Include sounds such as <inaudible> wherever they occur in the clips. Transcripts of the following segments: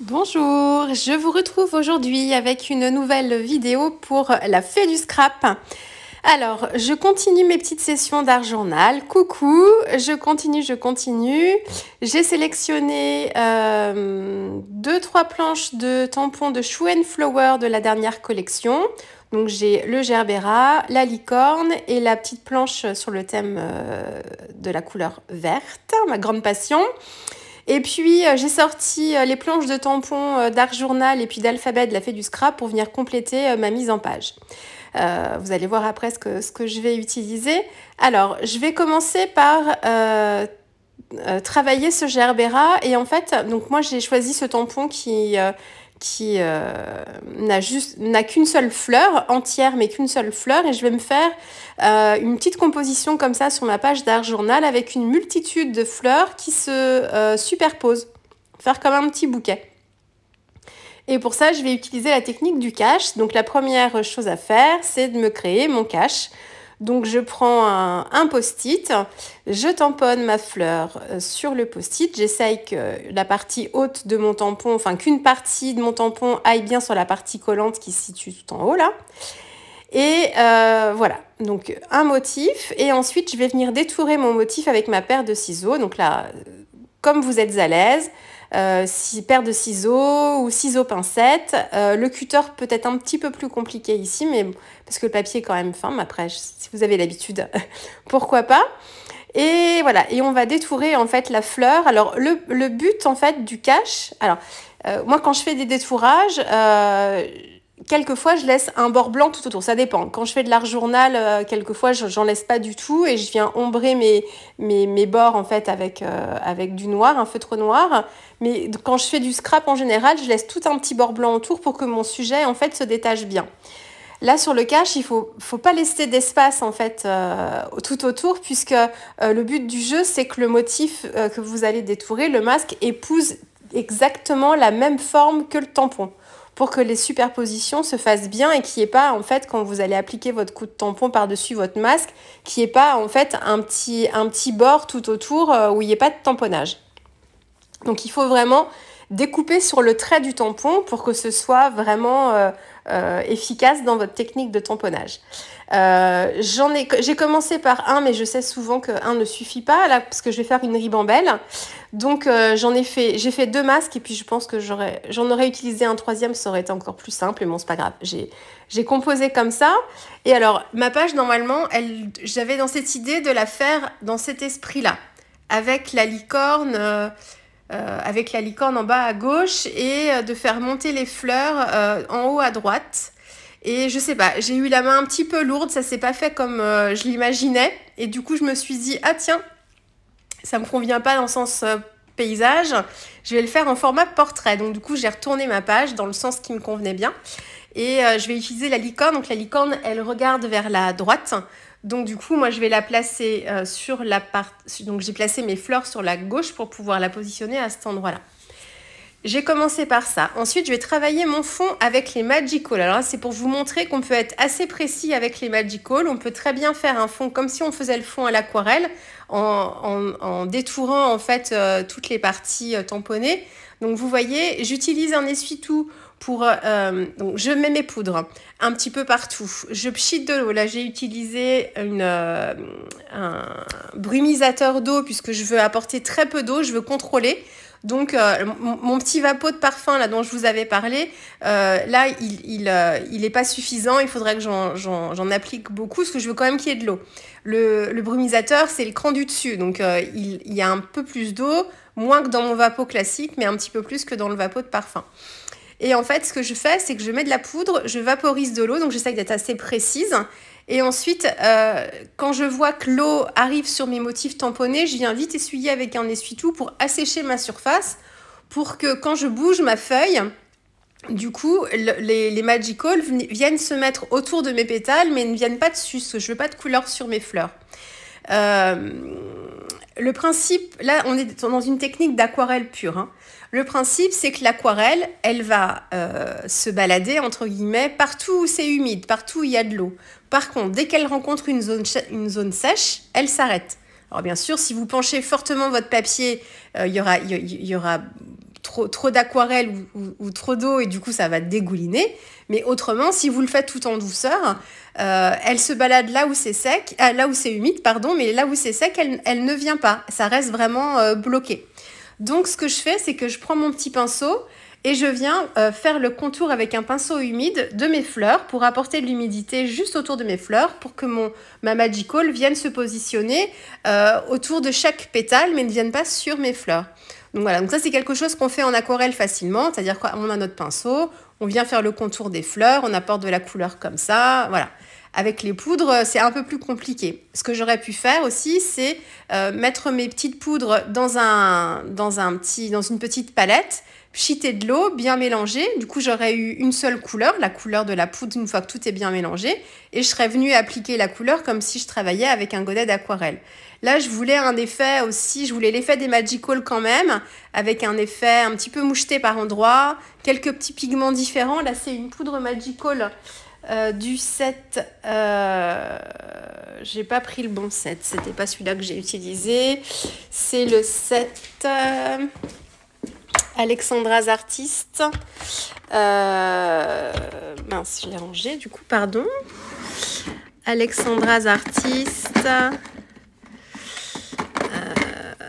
Bonjour, je vous retrouve aujourd'hui avec une nouvelle vidéo pour la fée du scrap. Alors, je continue mes petites sessions d'art journal. Coucou, je continue, je continue. J'ai sélectionné euh, deux, trois planches de tampons de Shoe Flower de la dernière collection. Donc j'ai le gerbera, la licorne et la petite planche sur le thème euh, de la couleur verte, ma grande passion. Et puis euh, j'ai sorti euh, les planches de tampons euh, d'Art Journal et puis d'Alphabet de la Fée du Scrap pour venir compléter ma mise en page. vous allez voir après ce que, je vais utiliser. Alors, je vais commencer par travailler ce gerbera. Et en fait, donc moi j'ai choisi ce tampon qui, qui euh, n'a qu'une seule fleur entière mais qu'une seule fleur et je vais me faire euh, une petite composition comme ça sur ma page d'art journal avec une multitude de fleurs qui se euh, superposent faire comme un petit bouquet et pour ça je vais utiliser la technique du cache donc la première chose à faire c'est de me créer mon cache donc je prends un, post-it, je tamponne ma fleur euh, sur le post-it, j'essaye que la partie haute de mon tampon, enfin qu'une partie de mon tampon aille bien sur la partie collante qui se situe tout en haut là. Et euh, voilà, donc un motif, et ensuite je vais venir détourer mon motif avec ma paire de ciseaux. Donc là, euh, comme vous êtes à l'aise, euh, paire de ciseaux ou ciseaux pincettes. Euh, le cutter peut être un petit peu plus compliqué ici, mais parce que le papier est quand même fin, mais après, si vous avez l'habitude, <laughs> pourquoi pas. Et voilà, et on va détourer en fait la fleur. Alors le, le but en fait du cache, alors euh, moi quand je fais des détourages, quelquefois, je laisse un bord blanc tout autour. Ça dépend. Quand je fais de l'art journal, euh, quelquefois, quelquefois, j'en laisse pas du tout et je viens ombrer mes, mes, mes bords en fait avec, euh, avec du noir, un feutre noir. Mais quand je fais du scrap en général, je laisse tout un petit bord blanc autour pour que mon sujet en fait se détache bien. Là, sur le cache, il faut, faut pas laisser d'espace en fait euh, tout autour, puisque le but du jeu, c'est que le motif que vous allez détourer, le masque, épouse exactement la même forme que le tampon pour que les superpositions se fassent bien et qu'il n'y ait pas, en fait, quand vous allez appliquer votre coup de tampon par-dessus votre masque, qu'il n'y ait pas, en fait, un petit, un petit bord tout autour euh, où il n'y ait pas de tamponnage. Donc il faut vraiment découper sur le trait du tampon pour que ce soit vraiment euh, euh, efficace dans votre technique de tamponnage. Euh, j'en ai, j'ai commencé par un, mais je sais souvent qu'un ne suffit pas là parce que je vais faire une ribambelle. Donc j'en ai fait, j'ai fait deux masques et puis je pense que j'aurais, j'en aurais utilisé un troisième, ça aurait été encore plus simple. Mais bon, c'est pas grave. J'ai, j'ai composé comme ça. Et alors ma page normalement, elle, j'avais dans cette idée de la faire dans cet esprit-là, avec la licorne. Euh, avec la licorne en bas à gauche et euh, de faire monter les fleurs euh, en haut à droite. Et je sais pas, j'ai eu la main un petit peu lourde, ça s'est pas fait comme je l'imaginais. Et du coup, je me suis dit, ah tiens, ça me convient pas dans le sens paysage, je vais le faire en format portrait. Donc du coup, j'ai retourné ma page dans le sens qui me convenait bien. Et je vais utiliser la licorne. Donc la licorne, elle regarde vers la droite. Donc du coup, moi, je vais la placer euh, sur la partie. Donc j'ai placé mes fleurs sur la gauche pour pouvoir la positionner à cet endroit-là. J'ai commencé par ça. Ensuite, je vais travailler mon fond avec les magical. Alors c'est pour vous montrer qu'on peut être assez précis avec les Magical. On peut très bien faire un fond comme si on faisait le fond à l'aquarelle en, en, détourant en fait euh, toutes les parties euh, tamponnées. Donc vous voyez, j'utilise un essuie-tout pour euh, euh, je mets mes poudres un petit peu partout. Je pchite de l'eau. Là, j'ai utilisé euh, un brumisateur d'eau puisque je veux apporter très peu d'eau. Je veux contrôler. Donc, mon petit vapeau de parfum là dont je vous avais parlé, là, il n'est pas suffisant. Il faudrait que j'en applique beaucoup parce que je veux quand même qu'il y ait de l'eau. Le, brumisateur, c'est le cran du dessus. Donc, il, y a un peu plus d'eau, moins que dans mon vapeau classique, mais un petit peu plus que dans le vapeau de parfum. Et en fait, ce que je fais, c'est que je mets de la poudre, je vaporise de l'eau, donc j'essaie d'être assez précise. Et ensuite, euh, quand je vois que l'eau arrive sur mes motifs tamponnés, je viens vite essuyer avec un essuie-tout pour assécher ma surface, pour que quand je bouge ma feuille, du coup, les, magic magicals viennent se mettre autour de mes pétales, mais ne viennent pas dessus, parce que je veux pas de couleur sur mes fleurs. Euh, le principe, là, on est dans une technique d'aquarelle pure. Hein. Le principe, c'est que l'aquarelle, elle va euh, se balader, entre guillemets, partout où c'est humide, partout où il y a de l'eau. Par contre, dès qu'elle rencontre une zone, sèche, elle s'arrête. Alors bien sûr, si vous penchez fortement votre papier, euh, il y, aura, trop, d'aquarelle ou, trop d'eau et du coup ça va dégouliner. Mais autrement, si vous le faites tout en douceur, euh, elle se balade là où c'est sec, là où c'est humide, pardon, mais là où c'est sec, elle, ne vient pas. Ça reste vraiment bloqué. Donc ce que je fais, c'est que je prends mon petit pinceau et je viens euh, faire le contour avec un pinceau humide de mes fleurs pour apporter de l'humidité juste autour de mes fleurs pour que mon, ma Magical vienne se positionner euh, autour de chaque pétale mais ne vienne pas sur mes fleurs. Donc voilà, ça c'est quelque chose qu'on fait en aquarelle facilement, c'est-à-dire qu'on a notre pinceau, on vient faire le contour des fleurs, on apporte de la couleur comme ça, voilà. Avec les poudres, c'est un peu plus compliqué. Ce que j'aurais pu faire aussi, c'est euh, mettre mes petites poudres dans, un, dans, un petit, dans une petite palette, chiter de l'eau, bien mélanger. Du coup, j'aurais eu une seule couleur, la couleur de la poudre, une fois que tout est bien mélangé. Et je serais venue appliquer la couleur comme si je travaillais avec un godet d'aquarelle. Là, je voulais un effet aussi, je voulais l'effet des Magical quand même, avec un effet un petit peu moucheté par endroits, quelques petits pigments différents. Là, c'est une poudre Magical euh, du set euh, j'ai pas pris le bon 7, c'était pas celui-là que j'ai utilisé. C'est le set euh, Alexandra's Artist. mince, je l'ai rangé du coup, pardon. Alexandra's Artist.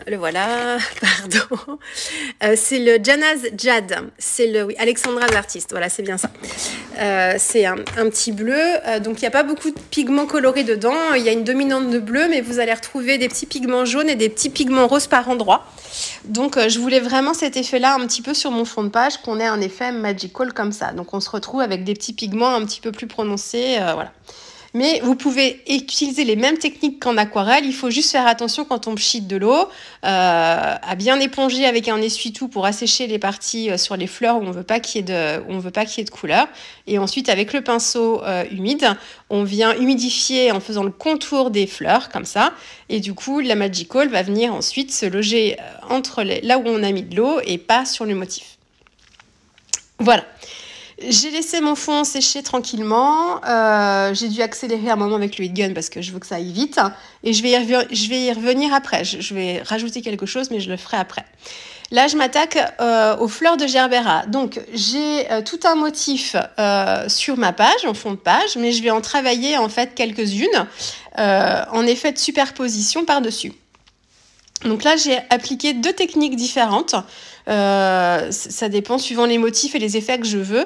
Le voilà, <laughs> pardon. c'est le Janaz Jad. C'est le oui, Alexandra's Artist. Voilà, c'est bien ça. Euh, c'est un, petit bleu, euh, donc il n'y a pas beaucoup de pigments colorés dedans. Il y a une dominante de bleu, mais vous allez retrouver des petits pigments jaunes et des petits pigments roses par endroit. Donc euh, je voulais vraiment cet effet-là un petit peu sur mon fond de page, qu'on ait un effet magical comme ça. Donc on se retrouve avec des petits pigments un petit peu plus prononcés, voilà. Mais vous pouvez utiliser les mêmes techniques qu'en aquarelle. Il faut juste faire attention quand on pchite de l'eau, euh, à bien éponger avec un essuie-tout pour assécher les parties euh, sur les fleurs où on veut pas qu'il de, on veut pas qu'il y ait de couleur. Et ensuite, avec le pinceau euh, humide, on vient humidifier en faisant le contour des fleurs comme ça. Et du coup, la Magic va venir ensuite se loger entre les, là où on a mis de l'eau et pas sur le motif. Voilà. J'ai laissé mon fond sécher tranquillement. Euh, j'ai dû accélérer un moment avec le heat gun parce que je veux que ça aille vite. Et je vais y, je vais y revenir après. Je, vais rajouter quelque chose, mais je le ferai après. Là, je m'attaque euh, aux fleurs de Gerbera. Donc, j'ai euh, tout un motif sur ma page, en fond de page, mais je vais en travailler en fait quelques-unes en effet de superposition par-dessus. Donc là, j'ai appliqué deux techniques différentes. Euh, ça dépend suivant les motifs et les effets que je veux.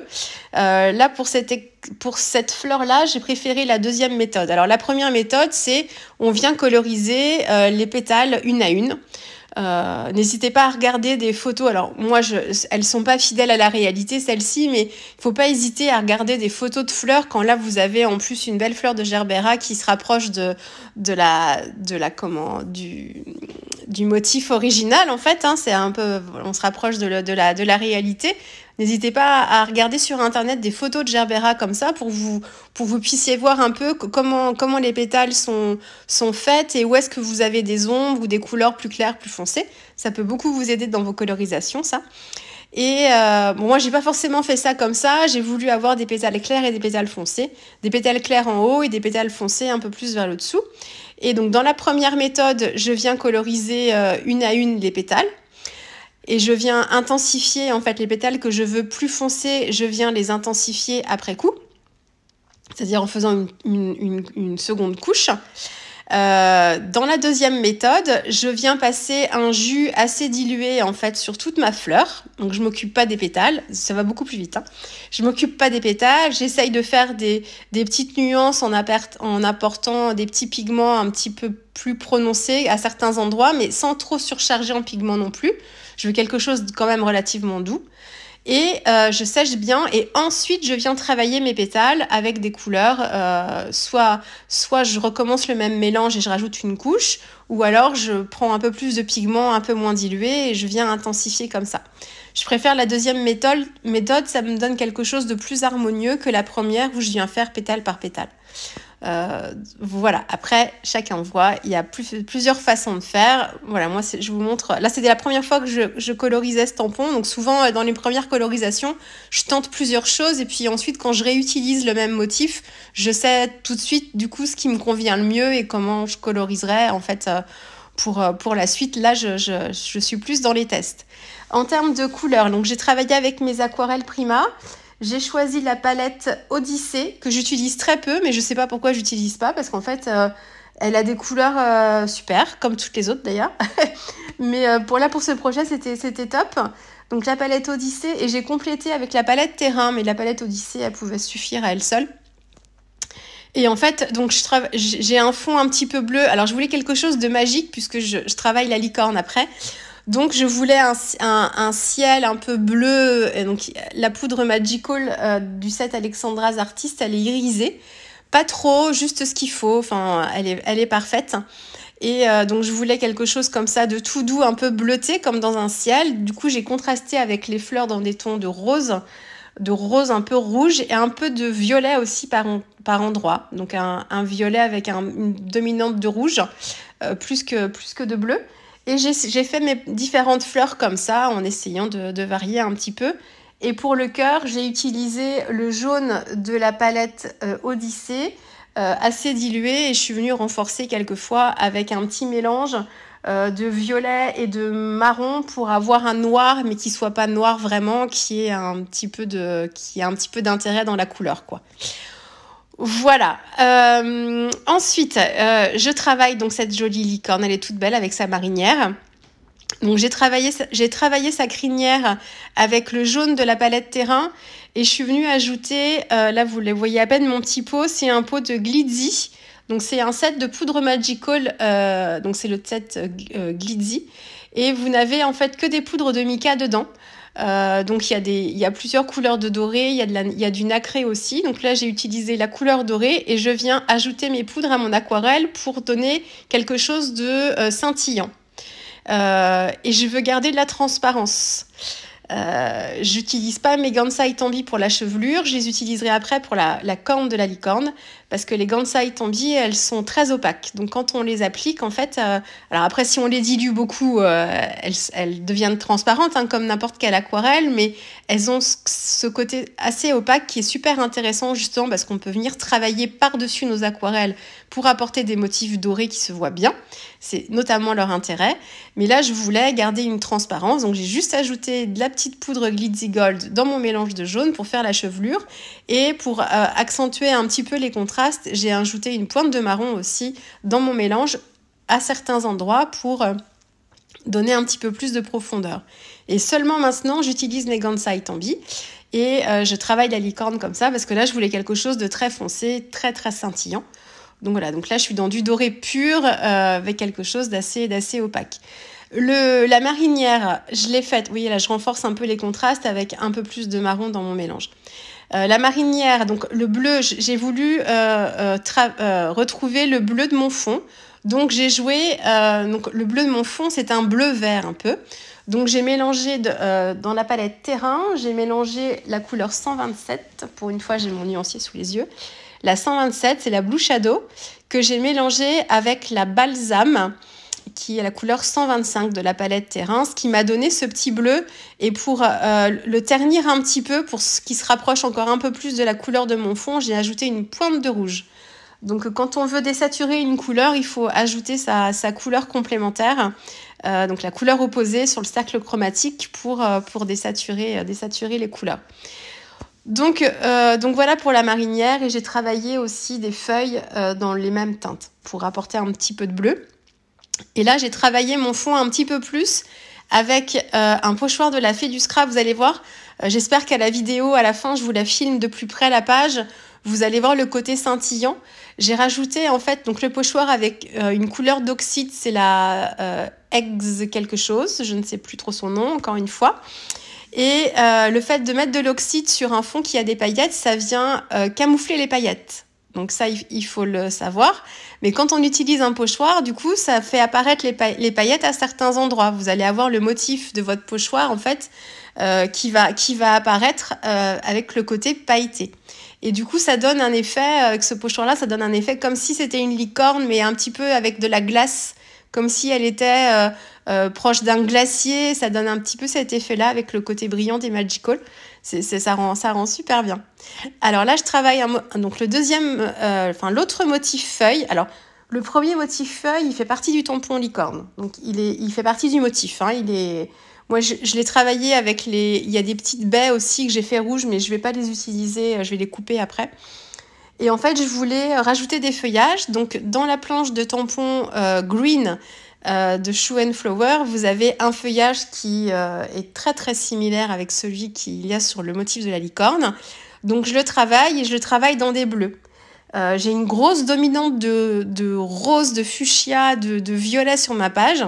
Euh, là, pour cette, pour cette fleur-là, j'ai préféré la deuxième méthode. Alors la première méthode, c'est on vient coloriser euh, les pétales une à une. Euh, n'hésitez pas à regarder des photos. Alors moi, je, elles sont pas fidèles à la réalité celles-ci, mais il faut pas hésiter à regarder des photos de fleurs quand là vous avez en plus une belle fleur de gerbera qui se rapproche de, de la de la comment du du motif original en fait. Hein. C'est un peu, on se rapproche de la de la réalité. N'hésitez pas à regarder sur internet des photos de gerbera comme ça pour vous pour vous puissiez voir un peu comment comment les pétales sont sont faites et où est-ce que vous avez des ombres ou des couleurs plus claires, plus foncées. Ça peut beaucoup vous aider dans vos colorisations ça. Et euh, bon, moi, j'ai pas forcément fait ça comme ça. J'ai voulu avoir des pétales clairs et des pétales foncés. Des pétales clairs en haut et des pétales foncés un peu plus vers le dessous. Et donc, dans la première méthode, je viens coloriser euh, une à une les pétales et je viens intensifier en fait les pétales que je veux plus foncer, je viens les intensifier après coup, c'est-à-dire en faisant une seconde couche. Euh, dans la deuxième méthode, je viens passer un jus assez dilué en fait sur toute ma fleur. Donc je m'occupe pas des pétales, ça va beaucoup plus vite. Hein. Je m'occupe pas des pétales, j'essaye de faire des, des petites nuances en, en apportant des petits pigments un petit peu plus prononcés à certains endroits, mais sans trop surcharger en pigments non plus. Je veux quelque chose quand même relativement doux et euh, je sèche bien et ensuite je viens travailler mes pétales avec des couleurs. Euh, soit, soit je recommence le même mélange et je rajoute une couche ou alors je prends un peu plus de pigments un peu moins dilué, et je viens intensifier comme ça. Je préfère la deuxième méthode, méthode, ça me donne quelque chose de plus harmonieux que la première où je viens faire pétale par pétale. Euh, voilà, après, chacun voit. Il y a plusieurs façons de faire. Voilà, moi, je vous montre. Là, c'était la première fois que je, colorisais ce tampon. Donc, souvent, euh, dans les premières colorisations, je tente plusieurs choses. Et puis ensuite, quand je réutilise le même motif, je sais tout de suite, du coup, ce qui me convient le mieux et comment je coloriserai, en fait, euh, pour, pour la suite. Là, je, je suis plus dans les tests. En termes de couleurs, donc j'ai travaillé avec mes aquarelles Prima. J'ai choisi la palette Odyssée, que j'utilise très peu, mais je sais pas pourquoi j'utilise pas, parce qu'en fait, euh, elle a des couleurs euh, super, comme toutes les autres d'ailleurs. <laughs> mais euh, pour là, pour ce projet, c'était top. Donc la palette Odyssée, et j'ai complété avec la palette Terrain, mais la palette Odyssée, elle pouvait suffire à elle seule. Et en fait, donc j'ai un fond un petit peu bleu. Alors je voulais quelque chose de magique puisque je, je travaille la licorne après. Donc je voulais un, ciel un peu bleu. Et donc la poudre Magical euh, du set Alexandra's Artist, elle est irisée. Pas trop, juste ce qu'il faut. Enfin, elle est, parfaite. Et euh, donc je voulais quelque chose comme ça de tout doux, un peu bleuté, comme dans un ciel. Du coup, j'ai contrasté avec les fleurs dans des tons de rose de rose un peu rouge et un peu de violet aussi par, endroit. Donc un, violet avec un, une dominante de rouge euh, plus, plus que de bleu. Et j'ai fait mes différentes fleurs comme ça en essayant de, varier un petit peu. Et pour le cœur, j'ai utilisé le jaune de la palette euh, Odyssée, euh, assez dilué, et je suis venue renforcer quelquefois avec un petit mélange euh, de violet et de marron pour avoir un noir, mais qui soit pas noir vraiment, qui ait un petit peu qui un petit peu d'intérêt dans la couleur, quoi. Voilà. Euh, ensuite, euh, je travaille donc cette jolie licorne. Elle est toute belle avec sa marinière. Donc j'ai travaillé, j'ai travaillé sa crinière avec le jaune de la palette terrain et je suis venue ajouter, euh, là vous les voyez à peine mon petit pot, c'est un pot de glitzy. Donc c'est un set de poudre magical, donc c'est le set glitzy. Et vous n'avez en fait que des poudres de mica dedans. Euh, donc il y, a plusieurs couleurs de doré, il y, a du nacré aussi. Donc là j'ai utilisé la couleur dorée et je viens ajouter mes poudres à mon aquarelle pour donner quelque chose de euh, scintillant. Euh, et je veux garder de la transparence. j'utilise pas mes Gansai Tambi pour la chevelure, je les utiliserai après pour la corne de la licorne parce que les Gansai Tambi, elles sont très opaques. Donc quand on les applique, en fait, euh, alors après, si on les dilue beaucoup, euh, elles, deviennent transparentes, hein, comme n'importe quelle aquarelle, mais elles ont ce côté assez opaque qui est super intéressant, justement, parce qu'on peut venir travailler par-dessus nos aquarelles pour apporter des motifs dorés qui se voient bien. C'est notamment leur intérêt. Mais là, je voulais garder une transparence, donc j'ai juste ajouté de la petite poudre Glitzy Gold dans mon mélange de jaune pour faire la chevelure et pour euh, accentuer un petit peu les contrastes j'ai ajouté une pointe de marron aussi dans mon mélange à certains endroits pour euh, donner un petit peu plus de profondeur. Et seulement maintenant, j'utilise mes Gansai Tambi et euh, je travaille la licorne comme ça parce que là, je voulais quelque chose de très foncé, très très scintillant. Donc voilà, donc là, je suis dans du doré pur euh, avec quelque chose d'assez d'assez opaque. Le, la marinière, je l'ai faite. Oui, là, je renforce un peu les contrastes avec un peu plus de marron dans mon mélange. Euh, la marinière, donc le bleu, j'ai voulu euh, euh, retrouver le bleu de mon fond. Donc j'ai joué, le bleu de mon fond, c'est un bleu vert un peu. Donc j'ai mélangé dans la palette terrain, j'ai mélangé la couleur 127. Pour une fois, j'ai mon nuancier sous les yeux. La 127, c'est la Blue Shadow que j'ai mélangée avec la Balsam qui est la couleur 125 de la palette Terrain, ce qui m'a donné ce petit bleu. Et pour euh, le ternir un petit peu, pour ce qui se rapproche encore un peu plus de la couleur de mon fond, j'ai ajouté une pointe de rouge. Donc euh, quand on veut désaturer une couleur, il faut ajouter sa, couleur complémentaire, euh, donc la couleur opposée sur le cercle chromatique pour, désaturer, les couleurs. Donc, donc, voilà pour la marinière et j'ai travaillé aussi des feuilles dans les mêmes teintes pour apporter un petit peu de bleu. Et là, j'ai travaillé mon fond un petit peu plus avec euh, un pochoir de la fée du scrap, vous allez voir. Euh, j'espère qu'à la vidéo, à la fin, je vous la filme de plus près la page. Vous allez voir le côté scintillant. J'ai rajouté en fait donc le pochoir avec euh, une couleur d'oxyde, c'est la eggs quelque chose, je ne sais plus trop son nom encore une fois. Et le fait de mettre de l'oxyde sur un fond qui a des paillettes, ça vient camoufler les paillettes. Donc ça, il faut le savoir. Mais quand on utilise un pochoir, du coup, ça fait apparaître les, paillettes à certains endroits. Vous allez avoir le motif de votre pochoir, en fait, euh, qui, va, apparaître euh, avec le côté pailleté. Et du coup, ça donne un effet, avec euh, ce pochoir-là, ça donne un effet comme si c'était une licorne, mais un petit peu avec de la glace comme si elle était euh, euh, proche d'un glacier. Ça donne un petit peu cet effet-là avec le côté brillant des Magical. ça, rend, ça rend super bien. Alors là, je travaille donc le deuxième, euh, enfin l'autre motif feuille. Alors le premier motif feuille, il fait partie du tampon licorne. Donc il, est, il fait partie du motif. Hein, il est, moi, je, je l'ai travaillé avec les. Il y a des petites baies aussi que j'ai fait rouges, mais je ne vais pas les utiliser. Je vais les couper après. Et en fait, je voulais rajouter des feuillages. Donc, dans la planche de tampon euh, green euh, de Shoe Flower, vous avez un feuillage qui euh, est très très similaire avec celui qu'il y a sur le motif de la licorne. Donc, je le travaille et je le travaille dans des bleus. J'ai une grosse dominante de, de rose, de fuchsia, de, de, violet sur ma page.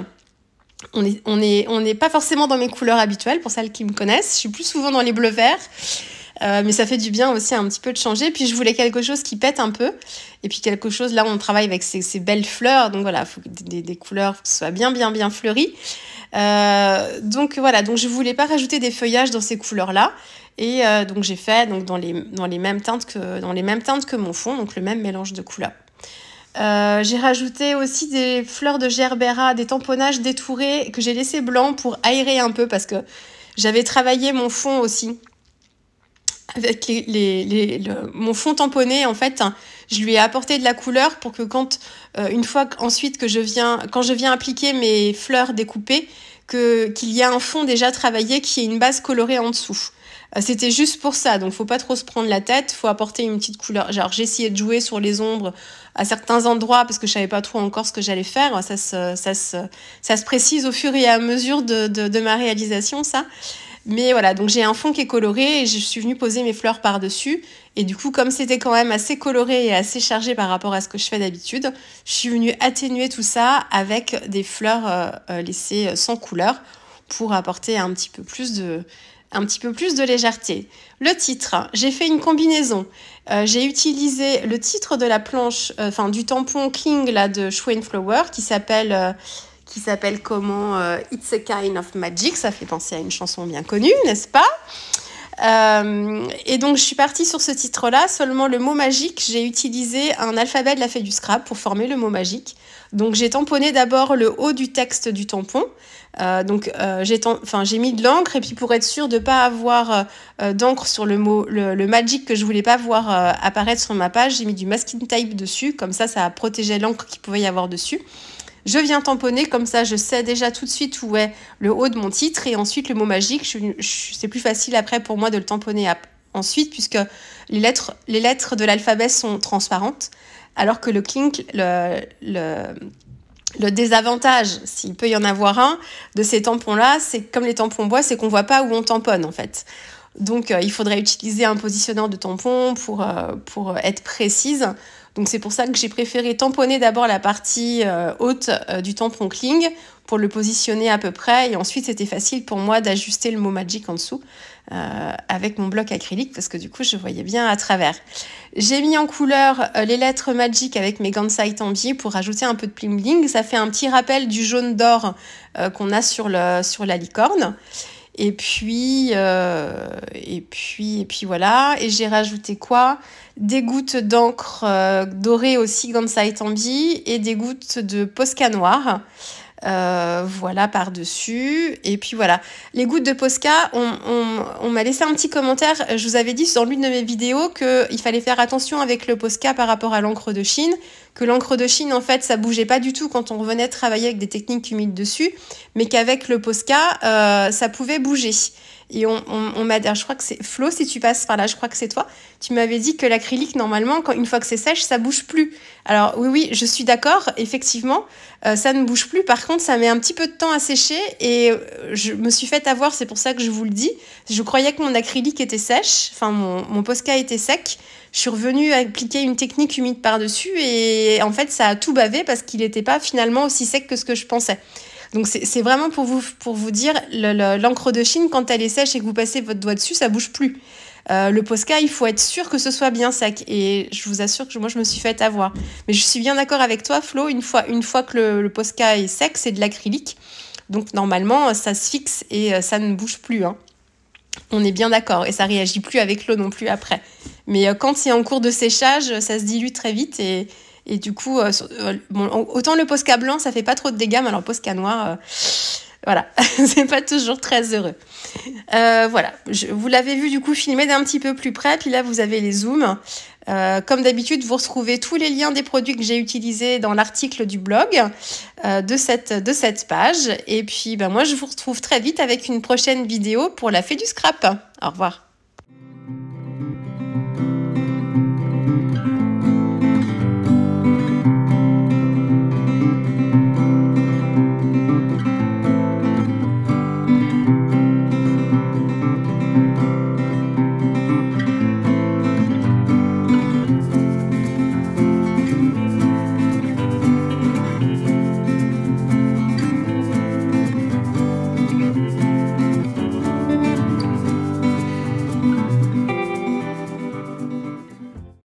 On n'est on est, on est pas forcément dans mes couleurs habituelles, pour celles qui me connaissent. Je suis plus souvent dans les bleus verts. Euh, mais ça fait du bien aussi un petit peu de changer. Puis je voulais quelque chose qui pète un peu. Et puis quelque chose, là, on travaille avec ces, belles fleurs. Donc voilà, faut des, des couleurs, soient bien, bien, bien fleuries. Euh, donc voilà, donc je voulais pas rajouter des feuillages dans ces couleurs-là. Et euh, donc j'ai fait donc, dans, les, dans, les mêmes teintes que, dans les mêmes teintes que mon fond, donc le même mélange de couleurs. j'ai rajouté aussi des fleurs de gerbera, des tamponnages détourés que j'ai laissé blancs pour aérer un peu parce que j'avais travaillé mon fond aussi avec les, les, mon fond tamponné, en fait, hein, je lui ai apporté de la couleur pour que quand, euh, une fois ensuite que je viens, quand je viens appliquer mes fleurs découpées, que qu'il y a un fond déjà travaillé qui est une base colorée en dessous. Euh, c'était juste pour ça, donc faut pas trop se prendre la tête, faut apporter une petite couleur. Genre j'essayais de jouer sur les ombres à certains endroits parce que je savais pas trop encore ce que j'allais faire. Ça se, ça, se, ça se précise au fur et à mesure de, de, de ma réalisation, ça. Mais voilà, donc j'ai un fond qui est coloré et je suis venue poser mes fleurs par-dessus. Et du coup, comme c'était quand même assez coloré et assez chargé par rapport à ce que je fais d'habitude, je suis venue atténuer tout ça avec des fleurs euh, euh, laissées euh, sans couleur pour apporter un petit peu plus de, légèreté. Le titre, j'ai fait une combinaison. j'ai utilisé le titre de la planche, enfin du tampon king là, de Flower qui s'appelle qui s'appelle comment euh, It's a Kind of Magic. Ça fait penser à une chanson bien connue, n'est-ce pas euh, et donc je suis partie sur ce titre-là, seulement le mot magique, j'ai utilisé un alphabet de la fée du scrap pour former le mot magique. Donc j'ai tamponné d'abord le haut du texte du tampon. Euh, donc j'ai enfin j'ai mis de l'encre et puis pour être sûre de ne pas avoir d'encre sur le mot le, magique magic que je voulais pas voir apparaître sur ma page, j'ai mis du masking tape dessus, comme ça ça protégeait l'encre qu'il pouvait y avoir dessus. Je viens tamponner, comme ça je sais déjà tout de suite où est le haut de mon titre. Et ensuite, le mot magique, c'est plus facile après pour moi de le tamponner ensuite, puisque les lettres, les lettres de l'alphabet sont transparentes, alors que le clink, le, désavantage, s'il peut y en avoir un, de ces tampons-là, c'est comme les tampons bois, c'est qu'on ne voit pas où on tamponne en fait. Donc euh, il faudrait utiliser un positionneur de tampon pour, euh, pour être précise donc c'est pour ça que j'ai préféré tamponner d'abord la partie euh, haute euh, du tampon cling pour le positionner à peu près et ensuite c'était facile pour moi d'ajuster le mot Magic en dessous euh, avec mon bloc acrylique parce que du coup je voyais bien à travers. J'ai mis en couleur les lettres Magic avec mes Gansai Tambi pour rajouter un peu de bling Ça fait un petit rappel du jaune d'or qu'on a sur, le, sur la licorne. Et puis, euh, et puis, et puis voilà. Et j'ai rajouté quoi Des gouttes d'encre euh, dorée aussi, dans Tambi, et des gouttes de Posca noir. Euh, voilà, par-dessus. Et puis voilà. Les gouttes de Posca, on, m'a laissé un petit commentaire. Je vous avais dit dans l'une de mes vidéos qu'il fallait faire attention avec le Posca par rapport à l'encre de Chine, que l'encre de Chine, en fait, ça bougeait pas du tout quand on revenait travailler avec des techniques humides dessus, mais qu'avec le Posca, euh, ça pouvait bouger. Et on, m'a dit, je crois que c'est Flo, si tu passes par là, je crois que c'est toi, tu m'avais dit que l'acrylique, normalement, une fois que c'est sèche, ça bouge plus. Alors oui, oui, je suis d'accord, effectivement, euh, ça ne bouge plus. Par contre, ça met un petit peu de temps à sécher et euh, je me suis fait avoir, c'est pour ça que je vous le dis. Je croyais que mon acrylique était sèche, enfin mon, mon Posca était sec. Je suis revenue appliquer une technique humide par-dessus et en fait, ça a tout bavé parce qu'il n'était pas finalement aussi sec que ce que je pensais. Donc c'est vraiment pour vous, pour vous dire, l'encre de Chine, quand elle est sèche et que vous passez votre doigt dessus, ça bouge plus. Euh, le Posca, il faut être sûr que ce soit bien sec. Et je vous assure que moi, je me suis fait avoir. Mais je suis bien d'accord avec toi, Flo. Une fois, une fois que le, le Posca est sec, c'est de l'acrylique. Donc normalement, ça se fixe et euh, ça ne bouge plus. Hein. On est bien d'accord. Et ça réagit plus avec l'eau non plus après. Mais euh, quand c'est en cours de séchage, ça se dilue très vite et, et du coup, euh, euh, autant le Posca blanc, ça fait pas trop de dégâts, mais alors Posca noir, euh, voilà, <laughs> c'est pas toujours très heureux. voilà, vous l'avez vu du coup filmé d'un petit peu plus près, puis là vous avez les zooms. comme d'habitude, vous retrouvez tous les liens des produits que j'ai utilisés dans l'article du blog de, cette, de cette page. Et puis, ben, moi, je vous retrouve très vite avec une prochaine vidéo pour la fée du scrap. Au revoir.